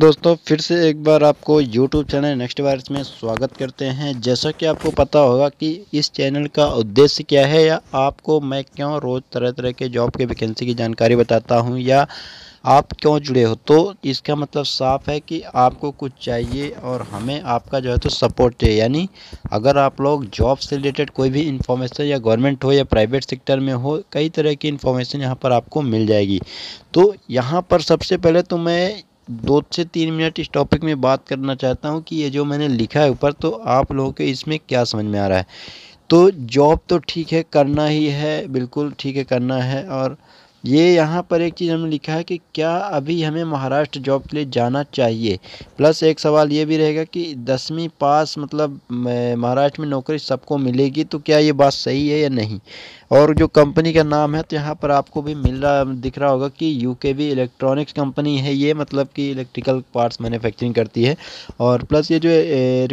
दोस्तों फिर से एक बार आपको YouTube चैनल नेक्स्ट वायरस में स्वागत करते हैं जैसा कि आपको पता होगा कि इस चैनल का उद्देश्य क्या है या आपको मैं क्यों रोज़ तरह तरह के जॉब के वैकेंसी की जानकारी बताता हूं या आप क्यों जुड़े हो तो इसका मतलब साफ है कि आपको कुछ चाहिए और हमें आपका जो है तो सपोर्ट चाहिए यानी अगर आप लोग जॉब से रिलेटेड कोई भी इन्फॉर्मेशन या गवर्नमेंट हो या प्राइवेट सेक्टर में हो कई तरह की इन्फॉर्मेशन यहाँ पर आपको मिल जाएगी तो यहाँ पर सबसे पहले तो मैं दो से तीन मिनट इस टॉपिक में बात करना चाहता हूँ कि ये जो मैंने लिखा है ऊपर तो आप लोगों के इसमें क्या समझ में आ रहा है तो जॉब तो ठीक है करना ही है बिल्कुल ठीक है करना है और ये यहाँ पर एक चीज़ हमने लिखा है कि क्या अभी हमें महाराष्ट्र जॉब के लिए जाना चाहिए प्लस एक सवाल ये भी रहेगा कि दसवीं पास मतलब महाराष्ट्र में नौकरी सबको मिलेगी तो क्या ये बात सही है या नहीं और जो कंपनी का नाम है तो यहाँ पर आपको भी मिल रहा दिख रहा होगा कि यू के वी इलेक्ट्रॉनिक्स कंपनी है ये मतलब कि इलेक्ट्रिकल पार्ट्स मैन्युफैक्चरिंग करती है और प्लस ये जो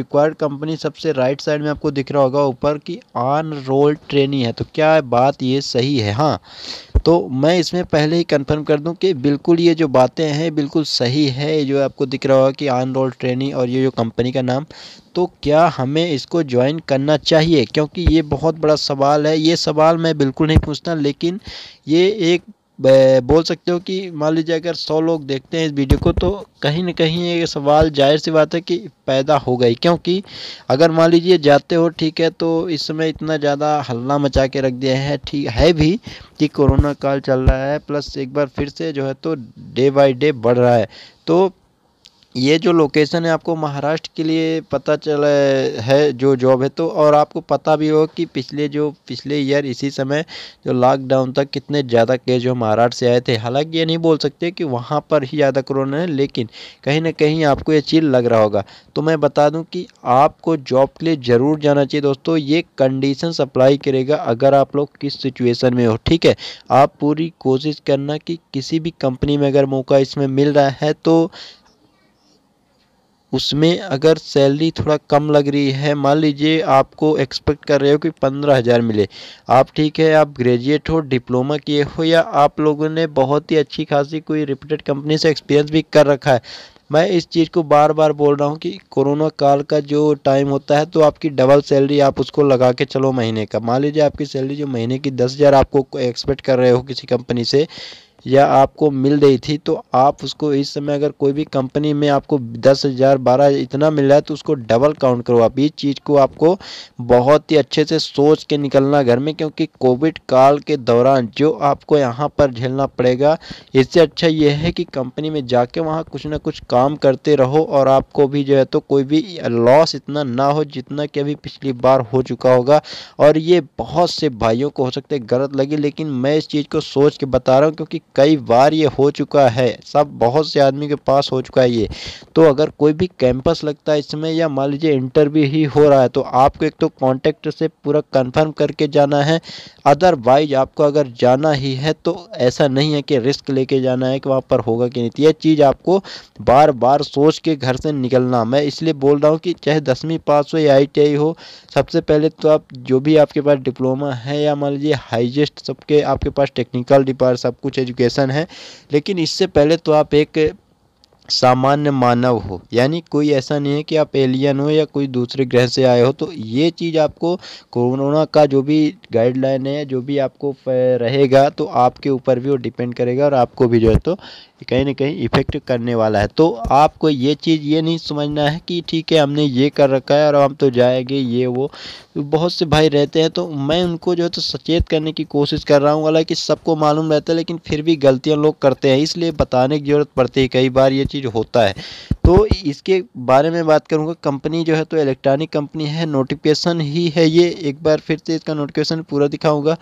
रिक्वायर्ड कंपनी सबसे राइट साइड में आपको दिख रहा होगा ऊपर कि ऑन रोल ट्रेनिंग है तो क्या बात ये सही है हाँ तो मैं इसमें पहले ही कंफर्म कर दूं कि बिल्कुल ये जो बातें हैं बिल्कुल सही है जो आपको दिख रहा होगा कि आन रोल ट्रेनिंग और ये जो कंपनी का नाम तो क्या हमें इसको ज्वाइन करना चाहिए क्योंकि ये बहुत बड़ा सवाल है ये सवाल मैं बिल्कुल नहीं पूछता लेकिन ये एक बोल सकते हो कि मान लीजिए अगर सौ लोग देखते हैं इस वीडियो को तो कहीं ना कहीं ये सवाल जाहिर सी बात है कि पैदा हो गई क्योंकि अगर मान लीजिए जाते हो ठीक है तो इस समय इतना ज़्यादा हल्ला मचा के रख दिया है ठीक है भी कि कोरोना काल चल रहा है प्लस एक बार फिर से जो है तो डे बाई डे बढ़ रहा है तो ये जो लोकेशन है आपको महाराष्ट्र के लिए पता चला है जो जॉब है तो और आपको पता भी हो कि पिछले जो पिछले ईयर इसी समय जो लॉकडाउन तक कितने ज़्यादा केस जो महाराष्ट्र से आए थे हालांकि ये नहीं बोल सकते कि वहाँ पर ही ज़्यादा कोरोना है लेकिन कहीं ना कहीं आपको ये चीज़ लग रहा होगा तो मैं बता दूँ कि आपको जॉब के लिए ज़रूर जाना चाहिए दोस्तों ये कंडीशन अप्लाई करेगा अगर आप लोग किस सिचुएसन में हो ठीक है आप पूरी कोशिश करना कि किसी भी कंपनी में अगर मौका इसमें मिल रहा है तो उसमें अगर सैलरी थोड़ा कम लग रही है मान लीजिए आपको एक्सपेक्ट कर रहे हो कि पंद्रह हज़ार मिले आप ठीक है आप ग्रेजुएट हो डिप्लोमा किए हो या आप लोगों ने बहुत ही अच्छी खासी कोई रिपीटेड कंपनी से एक्सपीरियंस भी कर रखा है मैं इस चीज़ को बार बार बोल रहा हूँ कि कोरोना काल का जो टाइम होता है तो आपकी डबल सैलरी आप उसको लगा के चलो महीने का मान लीजिए आपकी सैलरी जो महीने की दस हज़ार आपको एक्सपेक्ट कर रहे हो किसी कंपनी से या आपको मिल रही थी तो आप उसको इस समय अगर कोई भी कंपनी में आपको दस हज़ार बारह इतना मिल रहा है तो उसको डबल काउंट करो आप इस चीज़ को आपको बहुत ही अच्छे से सोच के निकलना घर में क्योंकि कोविड काल के दौरान जो आपको यहाँ पर झेलना पड़ेगा इससे अच्छा यह है कि कंपनी में जाके वहाँ कुछ ना कुछ काम करते रहो और आपको भी जो है तो कोई भी लॉस इतना ना हो जितना कि अभी पिछली बार हो चुका होगा और ये बहुत से भाइयों को हो सकते गलत लगी लेकिन मैं इस चीज़ को सोच के बता रहा हूँ क्योंकि कई बार ये हो चुका है सब बहुत से आदमी के पास हो चुका है ये तो अगर कोई भी कैंपस लगता है इसमें या मान लीजिए इंटरव्यू ही हो रहा है तो आपको एक तो कॉन्टेक्ट से पूरा कंफर्म करके जाना है अदरवाइज आपको अगर जाना ही है तो ऐसा नहीं है कि रिस्क लेके जाना है कि वहाँ पर होगा कि नहीं तो यह चीज़ आपको बार बार सोच के घर से निकलना मैं इसलिए बोल रहा हूँ कि चाहे दसवीं पास हो या आई हो सबसे पहले तो आप जो भी आपके पास डिप्लोमा है या मान लीजिए हाइजेस्ट सबके आपके पास टेक्निकल डिपार्ट सब कुछ एजुकेशन एजुकेशन है लेकिन इससे पहले तो आप एक सामान्य मानव हो यानी कोई ऐसा नहीं है कि आप एलियन हो या कोई दूसरे ग्रह से आए हो तो ये चीज़ आपको कोरोना का जो भी गाइडलाइन है जो भी आपको रहेगा तो आपके ऊपर भी वो डिपेंड करेगा और आपको भी जो है तो कहीं ना कहीं इफ़ेक्ट करने वाला है तो आपको ये चीज़ ये नहीं समझना है कि ठीक है हमने ये कर रखा है और हम तो जाएंगे ये वो बहुत से भाई रहते हैं तो मैं उनको जो है तो सचेत करने की कोशिश कर रहा हूँ हालांकि सबको मालूम रहता है लेकिन फिर भी गलतियाँ लोग करते हैं इसलिए बताने की ज़रूरत पड़ती है कई बार ये चीज़ होता है तो इसके बारे में बात करूँगा कंपनी जो है तो इलेक्ट्रॉनिक कंपनी है नोटिफिकेशन ही है ये एक बार फिर से इसका नोटिफिकेशन पूरा दिखाऊँगा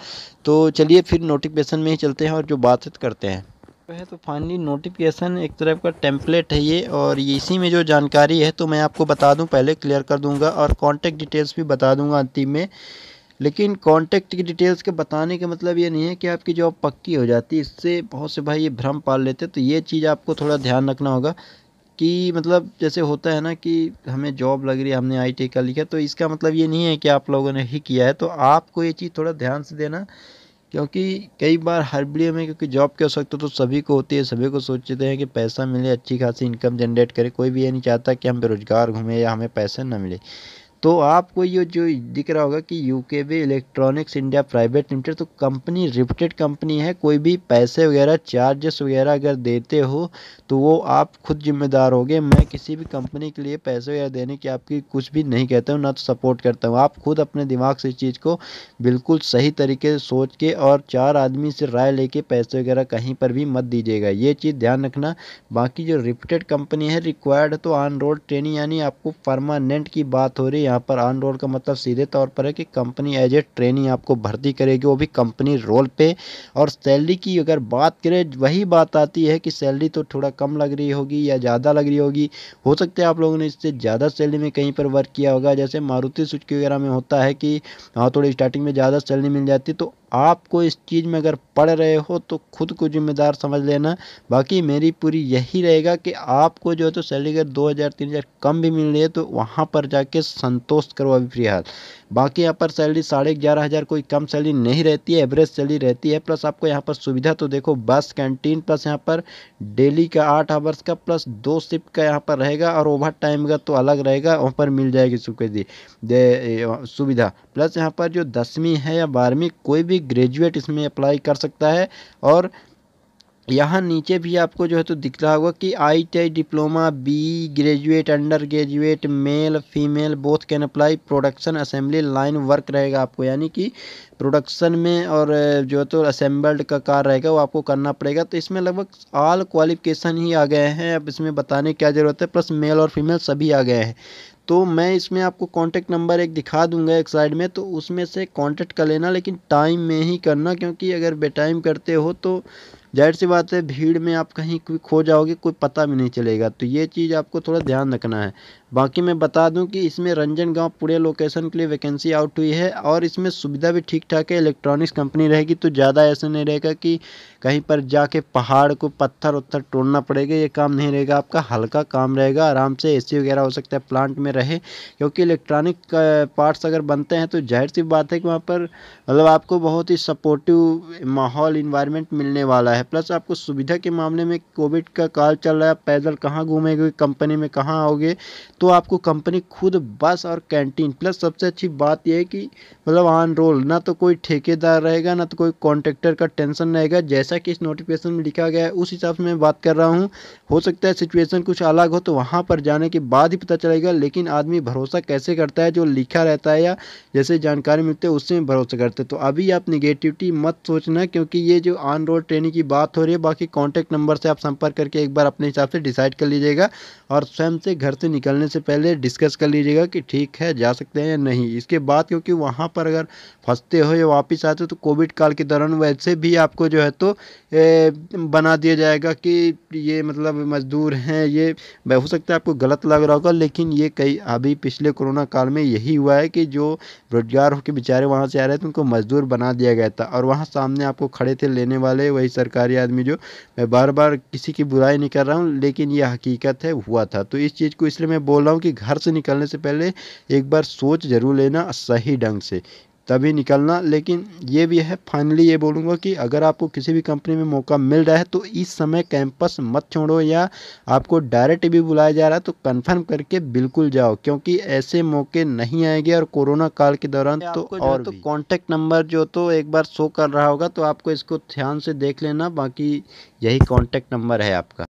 तो चलिए फिर नोटिफिकेशन में ही चलते हैं और जो बात करते हैं पे है तो फाइनली नोटिफिकेशन एक तरफ का टेम्पलेट है ये और ये इसी में जो जानकारी है तो मैं आपको बता दूं पहले क्लियर कर दूंगा और कॉन्टैक्ट डिटेल्स भी बता दूंगा अंतिम में लेकिन कॉन्टैक्ट की डिटेल्स के बताने का मतलब ये नहीं है कि आपकी जॉब पक्की हो जाती है इससे बहुत से भाई ये भ्रम पाल लेते तो ये चीज़ आपको थोड़ा ध्यान रखना होगा कि मतलब जैसे होता है ना कि हमें जॉब लग रही है हमने आई टी का लिखा तो इसका मतलब ये नहीं है कि आप लोगों ने ही किया है तो आपको ये चीज़ थोड़ा ध्यान से देना क्योंकि कई बार हर हड़बड़ी में क्योंकि जॉब की आवश्यकता तो सभी को होती है सभी को सोचते हैं कि पैसा मिले अच्छी खासी इनकम जनरेट करें कोई भी ये नहीं चाहता कि हम बेरोज़गार घूमें या हमें पैसे ना मिले तो आपको ये जो दिख रहा होगा कि U K B electronics India private limited तो कंपनी रिप्टेड कंपनी है कोई भी पैसे वगैरह चार्जेस वगैरह अगर देते हो तो वो आप खुद जिम्मेदार होगे मैं किसी भी कंपनी के लिए पैसे वगैरह देने की आपकी कुछ भी नहीं कहता हूँ ना तो सपोर्ट करता हूँ आप खुद अपने दिमाग से इस चीज़ को बिल्कुल सही तरीके से सोच के और चार आदमी से राय लेके पैसे वगैरह कहीं पर भी मत दीजिएगा ये चीज़ ध्यान रखना बाकी जो रिप्टेड कंपनी है रिक्वायर्ड तो ऑन रोड ट्रेनिंग यानी आपको परमानेंट की बात हो रही है यहाँ पर ऑन रोल का मतलब सीधे तौर पर है कि कंपनी एज ए ट्रेनी आपको भर्ती करेगी वो भी कंपनी रोल पे और सैलरी की अगर बात करें वही बात आती है कि सैलरी तो थोड़ा कम लग रही होगी या ज़्यादा लग रही होगी हो सकता है आप लोगों ने इससे ज़्यादा सैलरी में कहीं पर वर्क किया होगा जैसे मारुति स्विच वगैरह में होता है कि हाँ थोड़ी स्टार्टिंग में ज़्यादा सैलरी मिल जाती है तो आपको इस चीज़ में अगर पढ़ रहे हो तो खुद को जिम्मेदार समझ लेना बाकी मेरी पूरी यही रहेगा कि आपको जो है तो सैलरी अगर दो हज़ार तीन हज़ार कम भी मिल रही है तो वहाँ पर जाके संतोष करो अभी फिलहाल बाकी यहाँ पर सैलरी साढ़े ग्यारह हज़ार कोई कम सैलरी नहीं रहती है एवरेज सैलरी रहती है प्लस आपको यहाँ पर सुविधा तो देखो बस कैंटीन प्लस यहाँ पर डेली का आठ आवर्स का प्लस दो शिफ्ट का यहाँ पर रहेगा और ओवर टाइम का तो अलग रहेगा वहाँ पर मिल जाएगी सुविधा प्लस यहाँ पर जो दसवीं है या बारहवीं कोई भी ग्रेजुएट इसमें अप्लाई कर सकता है और यहाँ नीचे भी आपको जो है तो दिख रहा होगा कि I T I diploma B graduate under graduate male female both can apply production assembly line work रहेगा आपको यानी कि प्रोडक्शन में और जो है तो असेंबल्ड का कार रहेगा वो आपको करना पड़ेगा तो इसमें लगभग आल क्वालिफिकेशन ही आ गए हैं अब इसमें बताने की क्या ज़रूरत है प्लस मेल और फीमेल सभी आ गए हैं तो मैं इसमें आपको कांटेक्ट नंबर एक दिखा दूंगा एक साइड में तो उसमें से कांटेक्ट कर लेना लेकिन टाइम में ही करना क्योंकि अगर बेटाइम करते हो तो जाहिर सी बात है भीड़ में आप कहीं कोई खो जाओगे कोई पता भी नहीं चलेगा तो ये चीज़ आपको थोड़ा ध्यान रखना है बाकी मैं बता दूं कि इसमें रंजन गांव पुणे लोकेशन के लिए वैकेंसी आउट हुई है और इसमें सुविधा भी ठीक ठाक है इलेक्ट्रॉनिक्स कंपनी रहेगी तो ज़्यादा ऐसा नहीं रहेगा कि कहीं पर जाके पहाड़ को पत्थर उत्थर तोड़ना पड़ेगा ये काम नहीं रहेगा आपका हल्का काम रहेगा आराम से ए वगैरह हो सकता है प्लांट में रहे क्योंकि इलेक्ट्रॉनिक पार्ट्स अगर बनते हैं तो जाहिर सी बात है कि वहाँ पर मतलब आपको बहुत ही सपोर्टिव माहौल इन्वायरमेंट मिलने वाला है प्लस आपको सुविधा के मामले में कोविड का काल चल रहा है पैदल कहाँ घूमेंगे कंपनी में कहाँ आओगे तो आपको कंपनी खुद बस और कैंटीन प्लस सबसे अच्छी बात यह है कि मतलब ऑन रोल ना तो कोई ठेकेदार रहेगा ना तो कोई कॉन्ट्रेक्टर का टेंशन रहेगा जैसे जैसा कि इस नोटिफिकेशन में लिखा गया है उस हिसाब से मैं बात कर रहा हूँ हो सकता है सिचुएशन कुछ अलग हो तो वहाँ पर जाने के बाद ही पता चलेगा लेकिन आदमी भरोसा कैसे करता है जो लिखा रहता है या जैसे जानकारी मिलती है उससे भरोसा करते हैं तो अभी आप निगेटिविटी मत सोचना क्योंकि ये जो ऑन रोड ट्रेनिंग की बात हो रही है बाकी कॉन्टैक्ट नंबर से आप संपर्क करके एक बार अपने हिसाब से डिसाइड कर लीजिएगा और स्वयं से घर से निकलने से पहले डिस्कस कर लीजिएगा कि ठीक है जा सकते हैं या नहीं इसके बाद क्योंकि वहाँ पर अगर फंसते हो या वापस आते हो तो कोविड काल के दौरान वैसे भी आपको जो है तो ए, बना दिया जाएगा कि ये मतलब मज़दूर हैं ये हो सकता है आपको गलत लग रहा होगा लेकिन ये कई अभी पिछले कोरोना काल में यही हुआ है कि जो रोजगार होकर बेचारे वहाँ से आ रहे थे उनको मज़दूर बना दिया गया था और वहाँ सामने आपको खड़े थे लेने वाले वही सरकारी आदमी जो मैं बार बार किसी की बुराई नहीं कर रहा हूँ लेकिन यह हकीकत है हुआ था तो इस चीज़ को इसलिए मैं बोल रहा हूँ कि घर से निकलने से पहले एक बार सोच ज़रूर लेना सही ढंग से तभी निकलना लेकिन ये भी है फाइनली ये बोलूँगा कि अगर आपको किसी भी कंपनी में मौका मिल रहा है तो इस समय कैंपस मत छोड़ो या आपको डायरेक्ट भी बुलाया जा रहा है तो कंफर्म करके बिल्कुल जाओ क्योंकि ऐसे मौके नहीं आएंगे और कोरोना काल के दौरान तो और तो कॉन्टैक्ट नंबर जो तो एक बार शो कर रहा होगा तो आपको इसको ध्यान से देख लेना बाकी यही कॉन्टैक्ट नंबर है आपका